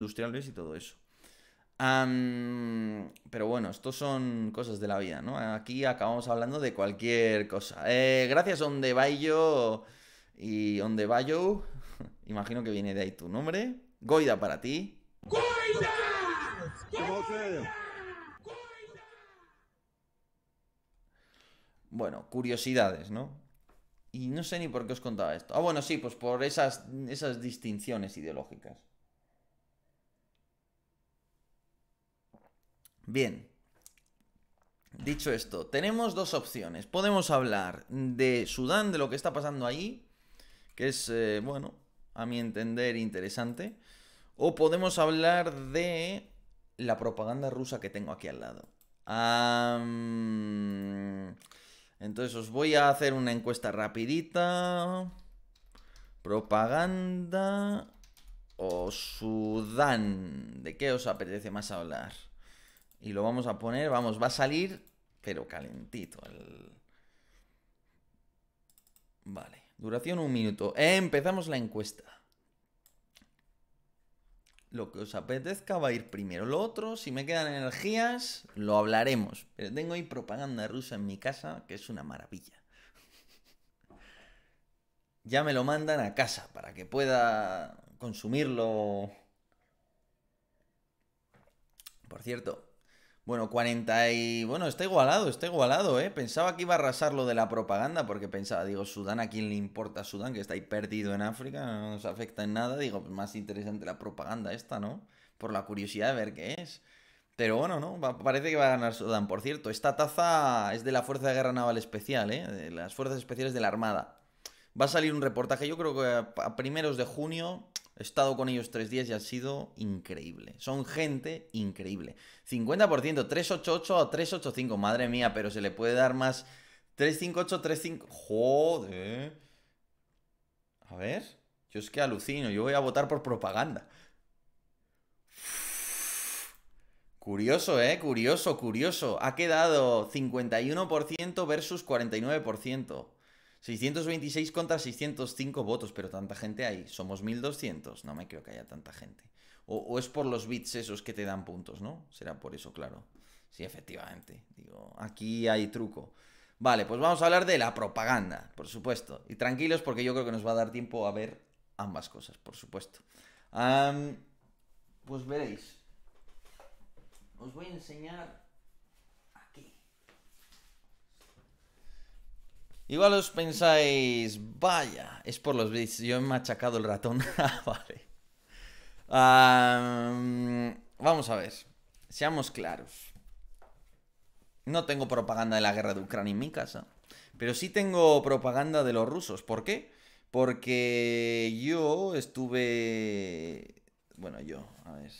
industriales y todo eso. pero bueno, estos son cosas de la vida, ¿no? Aquí acabamos hablando de cualquier cosa. Eh, gracias, yo y yo Imagino que viene de ahí tu nombre. Goida para ti. ¡Goida! ¡Goida! Bueno, curiosidades, ¿no? Y no sé ni por qué os contaba esto. Ah, bueno, sí, pues por esas, esas distinciones ideológicas. Bien. Dicho esto, tenemos dos opciones. Podemos hablar de Sudán, de lo que está pasando allí, que es, eh, bueno, a mi entender interesante. O podemos hablar de la propaganda rusa que tengo aquí al lado. Entonces os voy a hacer una encuesta rapidita. Propaganda o Sudán. ¿De qué os apetece más hablar? Y lo vamos a poner, vamos, va a salir, pero calentito. El... Vale, duración un minuto. Eh, empezamos la encuesta. Lo que os apetezca va a ir primero. Lo otro, si me quedan energías, lo hablaremos. Pero tengo ahí propaganda rusa en mi casa, que es una maravilla ya me lo mandan a casa para que pueda consumirlo. Por cierto, bueno, 40 y... Bueno, está igualado, está igualado, ¿eh? Pensaba que iba a arrasar lo de la propaganda, porque pensaba, digo, Sudán, ¿a quién le importa Sudán? Que está ahí perdido en África, no nos afecta en nada. Digo, pues, más interesante la propaganda esta, ¿no? Por la curiosidad de ver qué es. Pero bueno, ¿no? parece que va a ganar Sudán. Por cierto, esta taza es de la Fuerza de Guerra Naval Especial, ¿eh? De las Fuerzas Especiales de la Armada. Va a salir un reportaje, yo creo que a primeros de junio, He estado con ellos tres días y ha sido increíble. Son gente increíble. 50%, 388 a 385. Madre mía, pero se le puede dar más. 358, 35. Joder. A ver. Yo es que alucino. Yo voy a votar por propaganda. Curioso, ¿eh? Curioso, curioso. Ha quedado 51% versus 49%. 626 contra 605 votos, pero tanta gente hay. Somos 1200. No me creo que haya tanta gente. O, es por los bits esos que te dan puntos, ¿no? Será por eso, claro. Sí, efectivamente. Digo, aquí hay truco. Vale, pues vamos a hablar de la propaganda, por supuesto. Y tranquilos porque yo creo que nos va a dar tiempo a ver ambas cosas, por supuesto. pues veréis. Os voy a enseñar Igual os pensáis, vaya, es por los bits, yo he machacado el ratón. Ah, vale. vamos a ver, seamos claros. No tengo propaganda de la guerra de Ucrania en mi casa, pero sí tengo propaganda de los rusos. ¿Por qué? Porque yo estuve... Bueno, yo, a ver.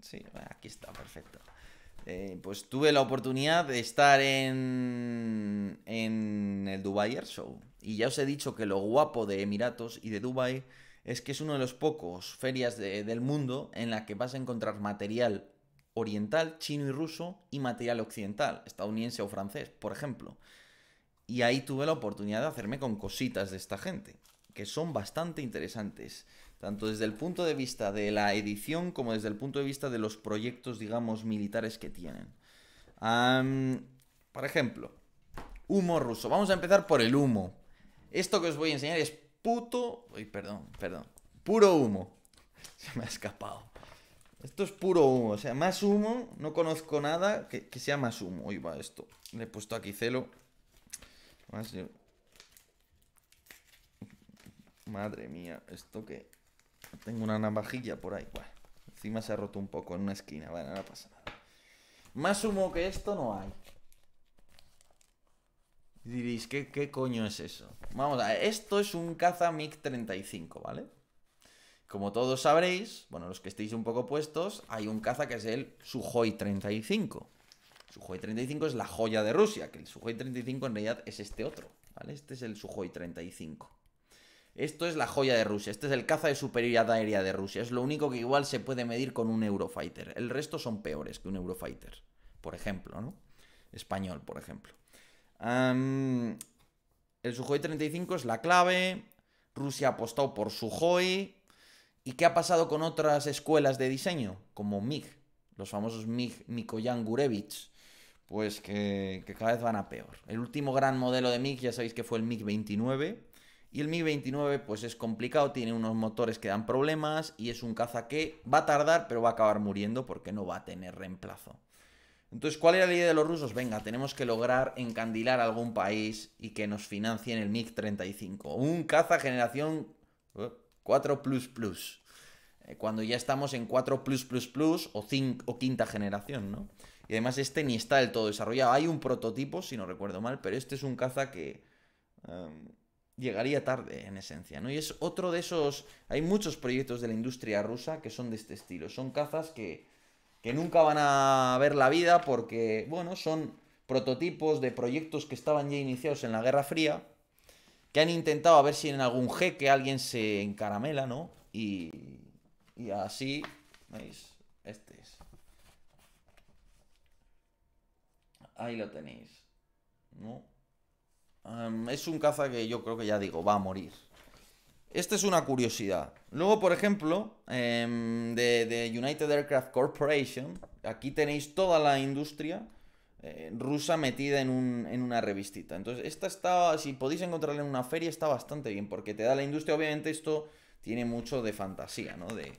Sí, aquí está, perfecto. Eh, pues tuve la oportunidad de estar en, el Dubai Air Show. Y ya os he dicho que lo guapo de Emiratos y de Dubai es que es uno de los pocos ferias del mundo en la que vas a encontrar material oriental, chino y ruso y material occidental, estadounidense o francés, por ejemplo. Y ahí tuve la oportunidad de hacerme con cositas de esta gente que son bastante interesantes, tanto desde el punto de vista de la edición como desde el punto de vista de los proyectos, digamos, militares que tienen. por ejemplo, humo ruso. Vamos a empezar por el humo. Esto que os voy a enseñar es puto... Uy, perdón, perdón. Puro humo. Se me ha escapado. Esto es puro humo, o sea, más humo, no conozco nada que, sea más humo. Uy, va esto. Le he puesto aquí celo. Madre mía, esto que... Tengo una navajilla por ahí. Bueno, encima se ha roto un poco en una esquina. Vale, no pasa nada. Más humo que esto no hay. Diréis, ¿qué, coño es eso? Vamos a ver, esto es un caza MiG-35, ¿vale? Como todos sabréis, bueno, los que estéis un poco puestos, hay un caza que es el Sujoy 35 Sukhoi-35 es la joya de Rusia, que el Sukhoi-35 en realidad es este otro, ¿vale? Este es el y 35 esto es la joya de Rusia, este es el caza de superioridad aérea de Rusia, es lo único que igual se puede medir con un Eurofighter. El resto son peores que un Eurofighter, por ejemplo, ¿no? Español, por ejemplo. el Suhoi 35 es la clave, Rusia ha apostado por Suhoi. ¿Y qué ha pasado con otras escuelas de diseño? Como MiG, los famosos MiG Mikoyan Gurevich, pues que, que, cada vez van a peor. El último gran modelo de MiG, ya sabéis que fue el MiG 29, y el Mi-29 pues es complicado, tiene unos motores que dan problemas y es un caza que va a tardar pero va a acabar muriendo porque no va a tener reemplazo. Entonces, ¿cuál era la idea de los rusos? Venga, tenemos que lograr encandilar algún país y que nos financien el MiG-35. Un caza generación 4 eh, eh, Cuando ya estamos en 4 plus plus o, quinta generación, ¿no? Y además este ni está del todo desarrollado. Hay un prototipo, si no recuerdo mal, pero este es un caza que... Em, llegaría tarde en esencia, ¿no? Y es otro de esos, hay muchos proyectos de la industria rusa que son de este estilo, son cazas que, nunca van a ver la vida porque, bueno, son prototipos de proyectos que estaban ya iniciados en la Guerra Fría, que han intentado a ver si en algún jeque alguien se encaramela, ¿no? Y, y así, ¿veis? Este es. Ahí lo tenéis, ¿no? es un caza que yo creo que ya digo, va a morir. Esta es una curiosidad. Luego, por ejemplo, em, de, United Aircraft Corporation, aquí tenéis toda la industria eh, rusa metida en, en, una revistita. Entonces, esta está, si podéis encontrarla en una feria, está bastante bien, porque te da la industria, obviamente esto tiene mucho de fantasía, ¿no? De,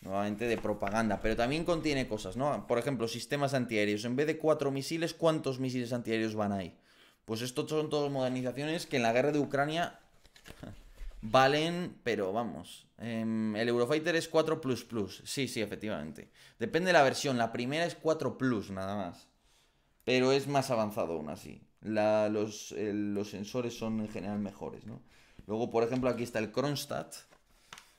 nuevamente de propaganda, pero también contiene cosas, ¿no? Por ejemplo, sistemas antiaéreos. En vez de cuatro misiles, ¿cuántos misiles antiaéreos van ahí? Pues estos son todos modernizaciones que en la guerra de Ucrania valen, pero vamos. Em, el Eurofighter es 4 Plus Plus. Sí, sí, efectivamente. Depende de la versión. La primera es 4 Plus, nada más. Pero es más avanzado aún así. los, los, sensores son en general mejores, ¿no? Luego, por ejemplo, aquí está el Kronstadt.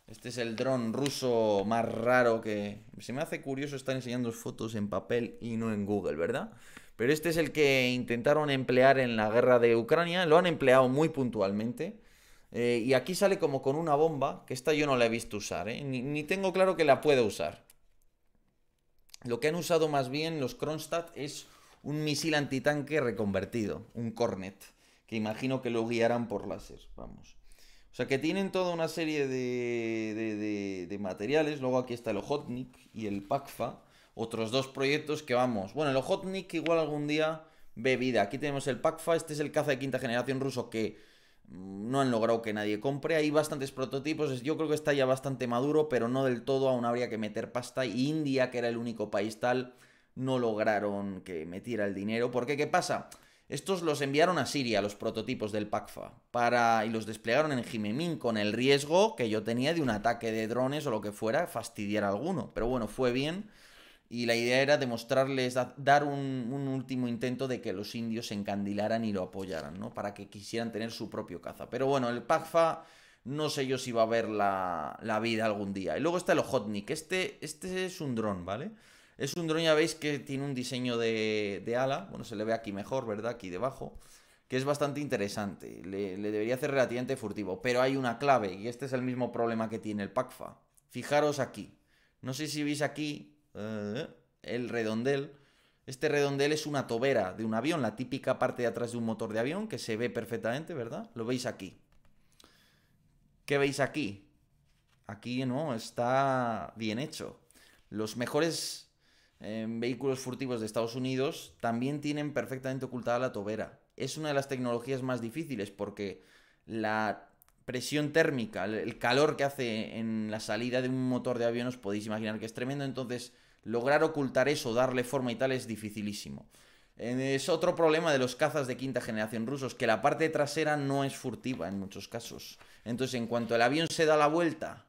Este es el dron ruso más raro que... Se me hace curioso estar enseñando fotos en papel y no en Google, ¿verdad? Pero este es el que intentaron emplear en la guerra de Ucrania, lo han empleado muy puntualmente. Eh, y aquí sale como con una bomba, que esta yo no la he visto usar, eh, ni, tengo claro que la pueda usar. Lo que han usado más bien los Kronstadt es un misil antitanque reconvertido, un Cornet, que imagino que lo guiarán por láser, vamos. O sea que tienen toda una serie de, materiales, luego aquí está el Hotnik y el PAKFA otros dos proyectos que vamos. Bueno, el Ojotnik igual algún día bebida Aquí tenemos el Pakfa, este es el caza de quinta generación ruso que mm, no han logrado que nadie compre. Hay bastantes prototipos, yo creo que está ya bastante maduro, pero no del todo, aún habría que meter pasta. Y India, que era el único país tal, no lograron que metiera el dinero. Porque, ¿qué pasa? Estos los enviaron a Siria, los prototipos del PACFA, para... y los desplegaron en Jimemín con el riesgo que yo tenía de un ataque de drones o lo que fuera, fastidiar a alguno. Pero bueno, fue bien y la idea era demostrarles, dar un, último intento de que los indios se encandilaran y lo apoyaran, ¿no? Para que quisieran tener su propio caza. Pero bueno, el Pacfa no sé yo si va a ver la, vida algún día. Y luego está el Ojotnik, este, este es un dron, ¿vale? Es un dron, ya veis que tiene un diseño de, de, ala, bueno, se le ve aquí mejor, ¿verdad? Aquí debajo, que es bastante interesante, le, debería hacer relativamente furtivo, pero hay una clave, y este es el mismo problema que tiene el Pacfa Fijaros aquí, no sé si veis aquí, eh, el redondel. Este redondel es una tobera de un avión, la típica parte de atrás de un motor de avión que se ve perfectamente, ¿verdad? Lo veis aquí. ¿Qué veis aquí? Aquí no, está bien hecho. Los mejores em, vehículos furtivos de Estados Unidos también tienen perfectamente ocultada la tobera. Es una de las tecnologías más difíciles porque la presión térmica, el calor que hace en la salida de un motor de avión, os podéis imaginar que es tremendo, entonces lograr ocultar eso, darle forma y tal es dificilísimo. Es otro problema de los cazas de quinta generación rusos, que la parte trasera no es furtiva en muchos casos. Entonces, en cuanto el avión se da la vuelta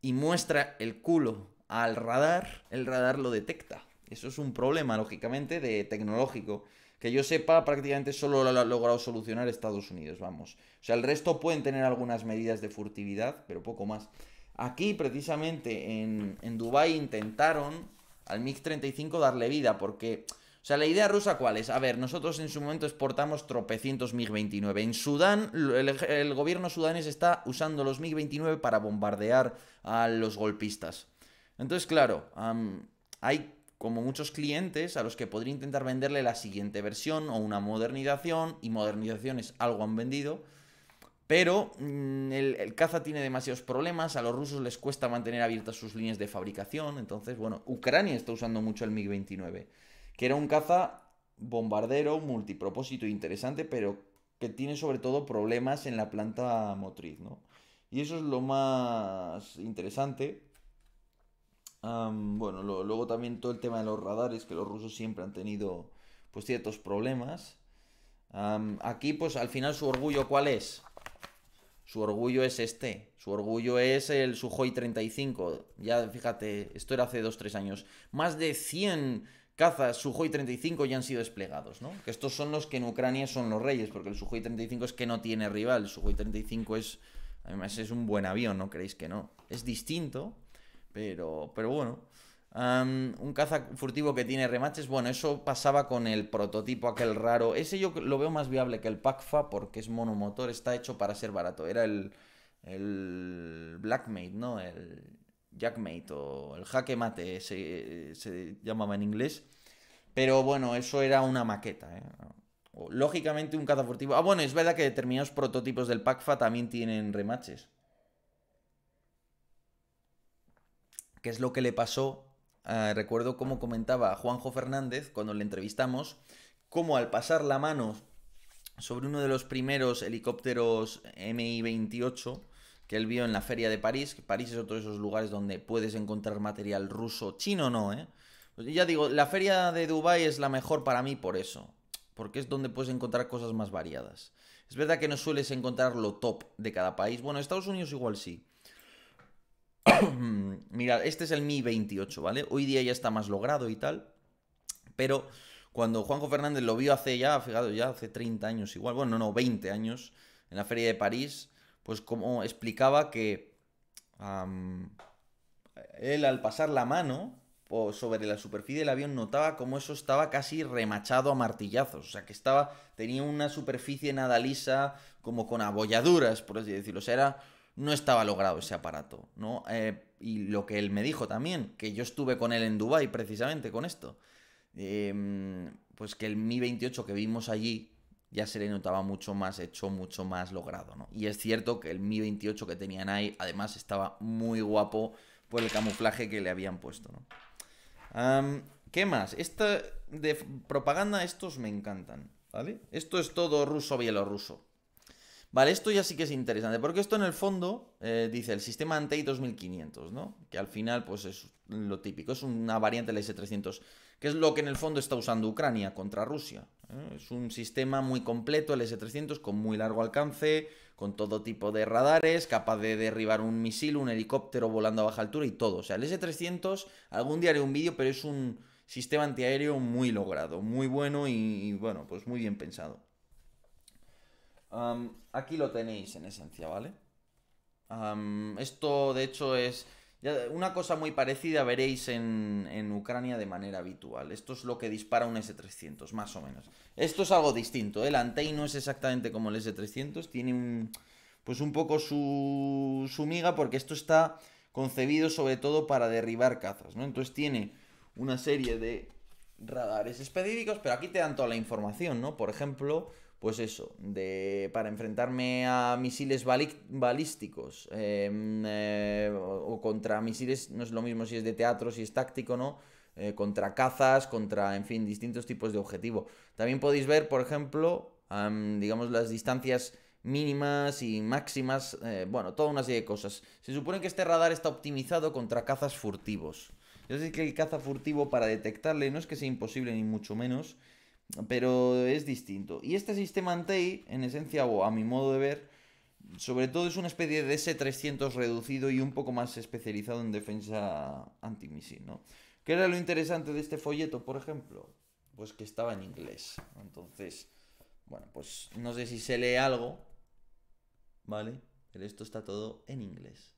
y muestra el culo al radar, el radar lo detecta. Eso es un problema, lógicamente, de tecnológico. Que yo sepa, prácticamente solo lo ha logrado solucionar Estados Unidos, vamos. O sea, el resto pueden tener algunas medidas de furtividad, pero poco más. Aquí, precisamente, en, en Dubái intentaron al MiG-35 darle vida, porque... O sea, la idea rusa cuál es? A ver, nosotros en su momento exportamos tropecientos MiG-29. En Sudán, el, gobierno sudanés está usando los MiG-29 para bombardear a los golpistas. Entonces, claro, hay como muchos clientes a los que podría intentar venderle la siguiente versión o una modernización, y modernizaciones algo han vendido, pero mm, el, caza tiene demasiados problemas, a los rusos les cuesta mantener abiertas sus líneas de fabricación, entonces, bueno, Ucrania está usando mucho el MiG-29, que era un caza bombardero, multipropósito, interesante, pero que tiene sobre todo problemas en la planta motriz, ¿no? Y eso es lo más interesante. bueno, luego también todo el tema de los radares, que los rusos siempre han tenido pues ciertos problemas. aquí, pues al final su orgullo, ¿cuál es? Su orgullo es este, su orgullo es el Suhoi 35. Ya fíjate, esto era hace 2-3 años. Más de 100 cazas Suhoi 35 ya han sido desplegados, ¿no? Que estos son los que en Ucrania son los reyes, porque el Suhoi 35 es que no tiene rival, el Suhoi 35 es además es un buen avión, ¿no creéis que no? Es distinto, pero pero bueno, un caza furtivo que tiene remaches. Bueno, eso pasaba con el prototipo aquel raro. Ese yo lo veo más viable que el PACFA porque es monomotor, está hecho para ser barato. Era el, el Blackmate, ¿no? El Jackmate o el Jaque Mate se, llamaba en inglés. Pero bueno, eso era una maqueta. ¿eh? Lógicamente un caza furtivo. Ah, bueno, es verdad que determinados prototipos del PACFA también tienen remaches. ¿Qué es lo que le pasó Ah, recuerdo cómo comentaba Juanjo Fernández cuando le entrevistamos, como al pasar la mano sobre uno de los primeros helicópteros MI-28 que él vio en la feria de París, que París es otro de esos lugares donde puedes encontrar material ruso, chino no, ¿eh? Pues ya digo, la feria de Dubái es la mejor para mí por eso, porque es donde puedes encontrar cosas más variadas. Es verdad que no sueles encontrar lo top de cada país. Bueno, Estados Unidos igual sí. Mirad, este es el Mi 28, ¿vale? Hoy día ya está más logrado y tal, pero cuando Juanjo Fernández lo vio hace ya, fijaros, ya hace 30 años igual, bueno, no, no, 20 años, en la Feria de París, pues como explicaba que él al pasar la mano sobre la superficie del avión notaba como eso estaba casi remachado a martillazos, o sea que estaba tenía una superficie nada lisa como con abolladuras, por así decirlo, o sea, era no estaba logrado ese aparato, ¿no? Eh, y lo que él me dijo también, que yo estuve con él en Dubai precisamente con esto, em, pues que el Mi 28 que vimos allí ya se le notaba mucho más hecho, mucho más logrado, ¿no? Y es cierto que el Mi 28 que tenían ahí, además estaba muy guapo por el camuflaje que le habían puesto, ¿no? ¿Qué más? Esta de propaganda, estos me encantan, ¿vale? Esto es todo ruso-bielorruso. Vale, esto ya sí que es interesante, porque esto en el fondo eh, dice el sistema Antei 2500, ¿no? Que al final, pues es lo típico, es una variante del S300, que es lo que en el fondo está usando Ucrania contra Rusia. ¿eh? Es un sistema muy completo, el S300, con muy largo alcance, con todo tipo de radares, capaz de derribar un misil, un helicóptero volando a baja altura y todo. O sea, el S300, algún día haré un vídeo, pero es un sistema antiaéreo muy logrado, muy bueno y bueno, pues muy bien pensado aquí lo tenéis en esencia, ¿vale? esto, de hecho, es una cosa muy parecida veréis en, en, Ucrania de manera habitual. Esto es lo que dispara un S-300, más o menos. Esto es algo distinto. ¿eh? El Antei no es exactamente como el S-300. Tiene un, pues un poco su, su miga porque esto está concebido sobre todo para derribar cazas. ¿no? Entonces tiene una serie de radares específicos, pero aquí te dan toda la información, ¿no? Por ejemplo, pues eso, de, para enfrentarme a misiles balísticos em, eh, o contra misiles, no es lo mismo si es de teatro, si es táctico, ¿no? Eh, contra cazas, contra, en fin, distintos tipos de objetivo. También podéis ver, por ejemplo, digamos las distancias mínimas y máximas, eh, bueno, toda una serie de cosas. Se supone que este radar está optimizado contra cazas furtivos. Yo sé que el caza furtivo para detectarle no es que sea imposible ni mucho menos, pero es distinto. Y este sistema Antei, en esencia, o a mi modo de ver, sobre todo es una especie de S300 reducido y un poco más especializado en defensa antimisil, ¿no? ¿Qué era lo interesante de este folleto, por ejemplo? Pues que estaba en inglés. Entonces, bueno, pues no sé si se lee algo, ¿vale? Pero esto está todo en inglés.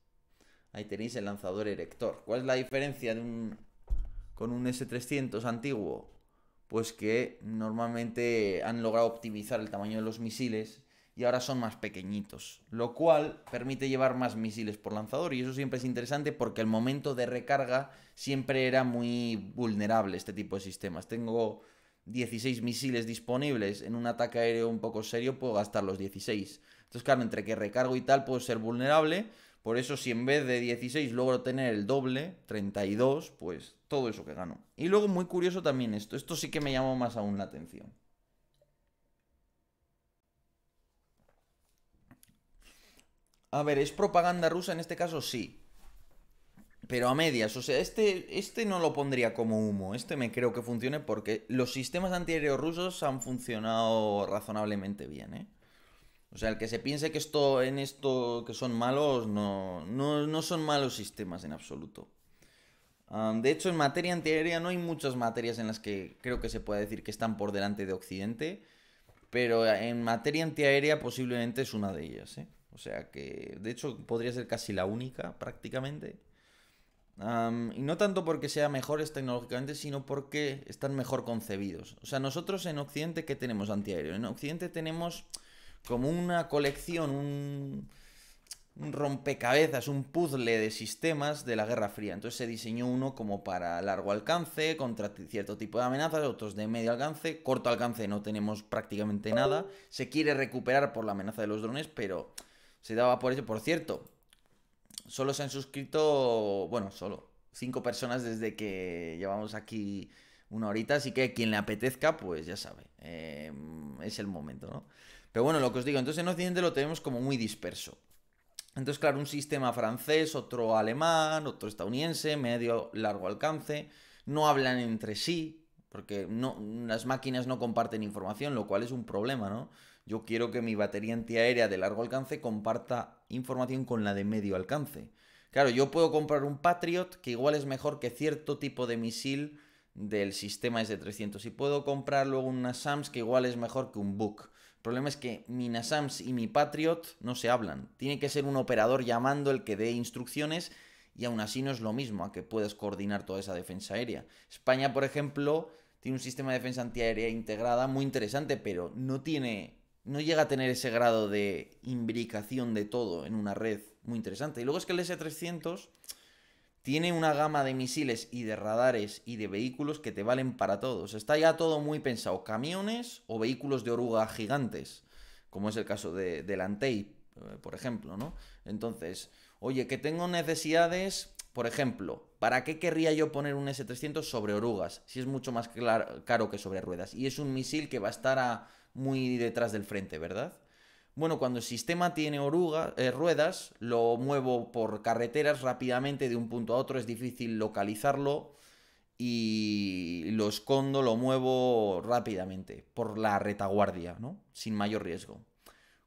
Ahí tenéis el lanzador erector. ¿Cuál es la diferencia de un... con un S300 antiguo? pues que normalmente han logrado optimizar el tamaño de los misiles y ahora son más pequeñitos, lo cual permite llevar más misiles por lanzador y eso siempre es interesante porque el momento de recarga siempre era muy vulnerable este tipo de sistemas. Tengo 16 misiles disponibles en un ataque aéreo un poco serio, puedo gastar los 16. Entonces, claro, entre que recargo y tal puedo ser vulnerable por eso si en vez de 16 logro tener el doble, 32, pues todo eso que gano. Y luego muy curioso también esto, esto sí que me llamó más aún la atención. A ver, ¿es propaganda rusa? En este caso sí. Pero a medias, o sea, este, este no lo pondría como humo, este me creo que funcione porque los sistemas antiaéreos rusos han funcionado razonablemente bien, ¿eh? O sea, el que se piense que esto, en esto que son malos, no, son malos sistemas en absoluto. de hecho, en materia antiaérea no hay muchas materias en las que creo que se pueda decir que están por delante de Occidente, pero en materia antiaérea posiblemente es una de ellas. ¿eh? O sea que, de hecho, podría ser casi la única prácticamente. y no tanto porque sean mejores tecnológicamente, sino porque están mejor concebidos. O sea, nosotros en Occidente, ¿qué tenemos antiaéreo? En Occidente tenemos como una colección, un, rompecabezas, un puzzle de sistemas de la Guerra Fría. Entonces se diseñó uno como para largo alcance, contra cierto tipo de amenazas, otros de medio alcance, corto alcance no tenemos prácticamente nada. Se quiere recuperar por la amenaza de los drones, pero se daba por eso. Por cierto, solo se han suscrito, bueno, solo cinco personas desde que llevamos aquí una horita, así que quien le apetezca, pues ya sabe, em, es el momento, ¿no? Pero bueno, lo que os digo, entonces en Occidente lo tenemos como muy disperso. Entonces, claro, un sistema francés, otro alemán, otro estadounidense, medio largo alcance, no hablan entre sí, porque las máquinas no comparten información, lo cual es un problema, ¿no? Yo quiero que mi batería antiaérea de largo alcance comparta información con la de medio alcance. Claro, yo puedo comprar un Patriot que igual es mejor que cierto tipo de misil del sistema es de 300 y puedo comprar luego un NASAMS que igual es mejor que un Book. El problema es que mi NASAMS y mi Patriot no se hablan. Tiene que ser un operador llamando el que dé instrucciones y aún así no es lo mismo a que puedas coordinar toda esa defensa aérea. España, por ejemplo, tiene un sistema de defensa antiaérea integrada muy interesante, pero no tiene no llega a tener ese grado de imbricación de todo en una red muy interesante. Y luego es que el S300 tiene una gama de misiles y de radares y de vehículos que te valen para todos. Está ya todo muy pensado, camiones o vehículos de oruga gigantes, como es el caso de, del Antei, eh, por ejemplo, ¿no? Entonces, oye, que tengo necesidades, por ejemplo, ¿para qué querría yo poner un S-300 sobre orugas? Si es mucho más caro que sobre ruedas. Y es un misil que va a estar muy detrás del frente, ¿verdad? Bueno, cuando el sistema tiene eh, ruedas, lo muevo por carreteras rápidamente de un punto a otro, es difícil localizarlo y lo escondo, lo muevo rápidamente por la retaguardia, ¿no? Sin mayor riesgo.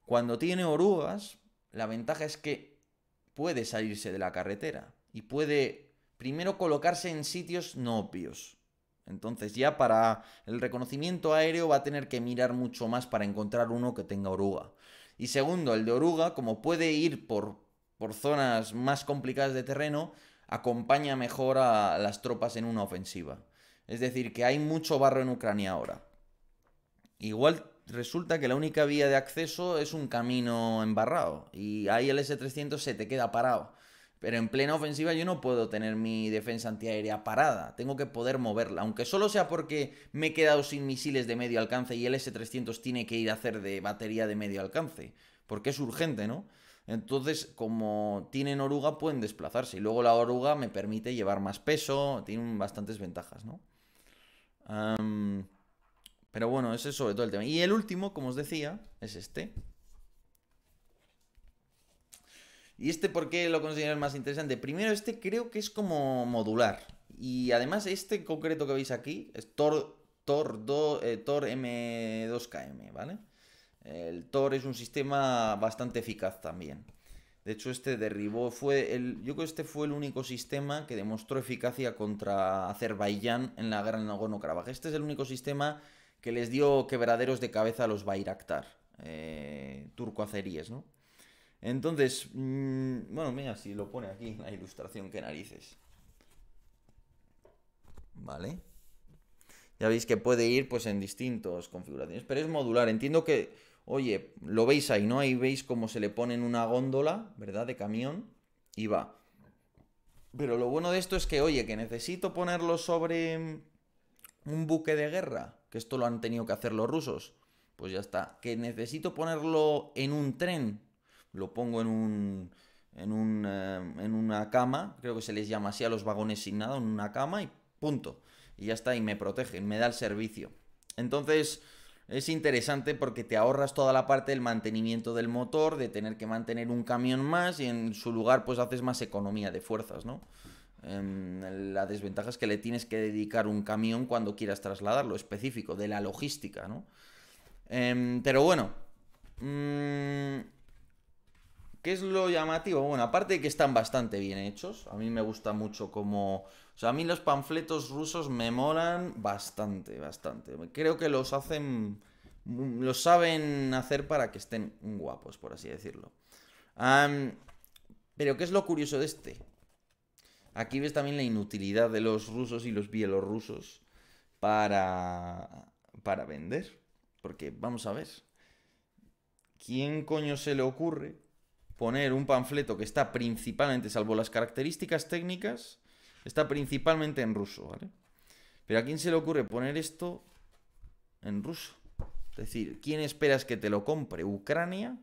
Cuando tiene orugas, la ventaja es que puede salirse de la carretera y puede primero colocarse en sitios no obvios. Entonces ya para el reconocimiento aéreo va a tener que mirar mucho más para encontrar uno que tenga oruga. Y segundo, el de oruga, como puede ir por, zonas más complicadas de terreno, acompaña mejor a las tropas en una ofensiva. Es decir, que hay mucho barro en Ucrania ahora. Igual resulta que la única vía de acceso es un camino embarrado y ahí el S-300 se te queda parado. Pero en plena ofensiva yo no puedo tener mi defensa antiaérea parada. Tengo que poder moverla. Aunque solo sea porque me he quedado sin misiles de medio alcance y el S-300 tiene que ir a hacer de batería de medio alcance. Porque es urgente, ¿no? Entonces, como tienen oruga, pueden desplazarse. Y luego la oruga me permite llevar más peso. Tienen bastantes ventajas, ¿no? pero bueno, ese es sobre todo el tema. Y el último, como os decía, es este. ¿Y este por qué lo considero el más interesante? Primero, este creo que es como modular. Y además, este concreto que veis aquí es Tor, Tor, M2KM, eh, ¿vale? El Tor es un sistema bastante eficaz también. De hecho, este derribó, fue el, yo creo que este fue el único sistema que demostró eficacia contra Azerbaiyán en la Gran en Nagorno-Karabaj. Este es el único sistema que les dio quebraderos de cabeza a los Bayraktar, eh, turco ¿no? Entonces, mm, bueno, mira, si lo pone aquí la ilustración, qué narices. ¿Vale? Ya veis que puede ir pues en distintas configuraciones, pero es modular. Entiendo que, oye, lo veis ahí, ¿no? Ahí veis cómo se le pone en una góndola, ¿verdad? De camión y va. Pero lo bueno de esto es que, oye, que necesito ponerlo sobre mm, un buque de guerra, que esto lo han tenido que hacer los rusos. Pues ya está. Que necesito ponerlo en un tren, lo pongo en un, en, un, eh, en una cama, creo que se les llama así a los vagones sin nada, en una cama y punto. Y ya está, y me protege, me da el servicio. Entonces, es interesante porque te ahorras toda la parte del mantenimiento del motor, de tener que mantener un camión más y en su lugar pues haces más economía de fuerzas, ¿no? Em, la desventaja es que le tienes que dedicar un camión cuando quieras trasladarlo, específico, de la logística, ¿no? Em, pero bueno, mmm, ¿Qué es lo llamativo? Bueno, aparte de que están bastante bien hechos, a mí me gusta mucho como... O sea, a mí los panfletos rusos me molan bastante, bastante. Creo que los hacen... Los saben hacer para que estén guapos, por así decirlo. pero, ¿qué es lo curioso de este? Aquí ves también la inutilidad de los rusos y los bielorrusos para, para vender. Porque, vamos a ver, ¿quién coño se le ocurre poner un panfleto que está principalmente, salvo las características técnicas, está principalmente en ruso, ¿vale? Pero ¿a quién se le ocurre poner esto en ruso? Es decir, ¿quién esperas que te lo compre? ¿Ucrania?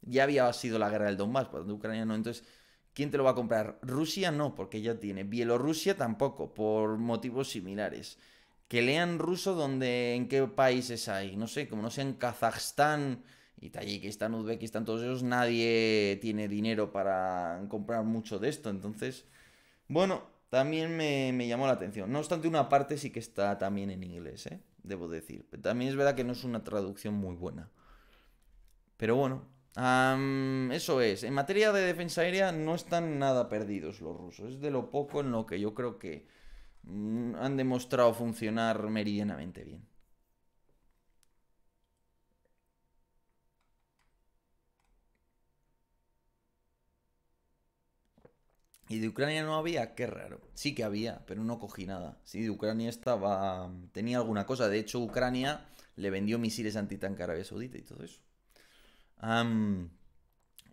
Ya había sido la guerra del Donbass, por pues, Ucrania no. Entonces, ¿quién te lo va a comprar? Rusia no, porque ya tiene. Bielorrusia tampoco, por motivos similares. Que lean ruso donde en qué países hay. No sé, como no sea en Kazajstán y Tayikistán, Uzbekistán, todos ellos, nadie tiene dinero para comprar mucho de esto. Entonces, bueno, también me, llamó la atención. No obstante, una parte sí que está también en inglés, ¿eh? debo decir. también es verdad que no es una traducción muy buena. Pero bueno, eso es. En materia de defensa aérea no están nada perdidos los rusos. Es de lo poco en lo que yo creo que mm, han demostrado funcionar meridianamente bien. Y de Ucrania no había, qué raro. Sí que había, pero no cogí nada. Sí, de Ucrania estaba. tenía alguna cosa. De hecho, Ucrania le vendió misiles antitanque a Arabia Saudita y todo eso.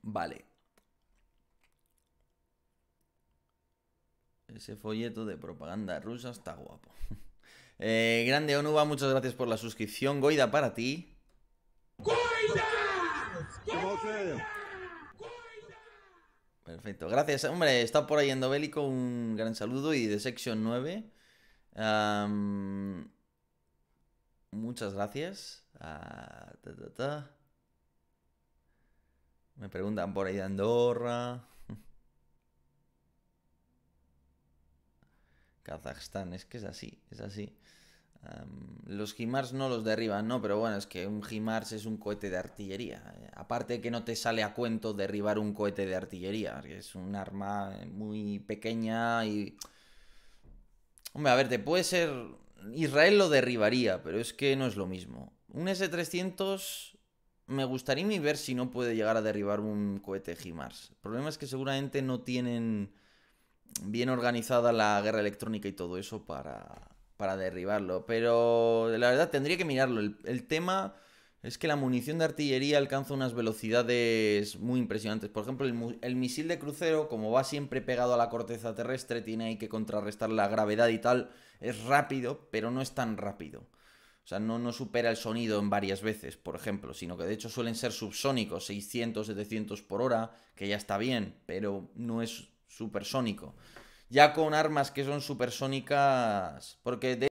vale. Ese folleto de propaganda rusa está guapo. Eh, grande Onuba, muchas gracias por la suscripción. Goida para ti. ¡Goida! ¡Goida! Perfecto. Gracias, hombre. Está por ahí Endobélico. Un gran saludo. Y de Section 9. muchas gracias. Ah, Me preguntan por ahí de Andorra. Kazajstán, es que es así, es así los HIMARS no los derriban, ¿no? Pero bueno, es que un HIMARS es un cohete de artillería. Aparte que no te sale a cuento derribar un cohete de artillería, es un arma muy pequeña y... Hombre, a ver, te puede ser... Israel lo derribaría, pero es que no es lo mismo. Un S-300 me gustaría ver si no puede llegar a derribar un cohete HIMARS. El problema es que seguramente no tienen bien organizada la guerra electrónica y todo eso para para derribarlo. Pero la verdad tendría que mirarlo. El, tema es que la munición de artillería alcanza unas velocidades muy impresionantes. Por ejemplo, el, misil de crucero, como va siempre pegado a la corteza terrestre, tiene ahí que contrarrestar la gravedad y tal. Es rápido, pero no es tan rápido. O sea, no, no supera el sonido en varias veces, por ejemplo, sino que de hecho suelen ser subsónicos, 600, 700 por hora, que ya está bien, pero no es supersónico ya con armas que son supersónicas, porque de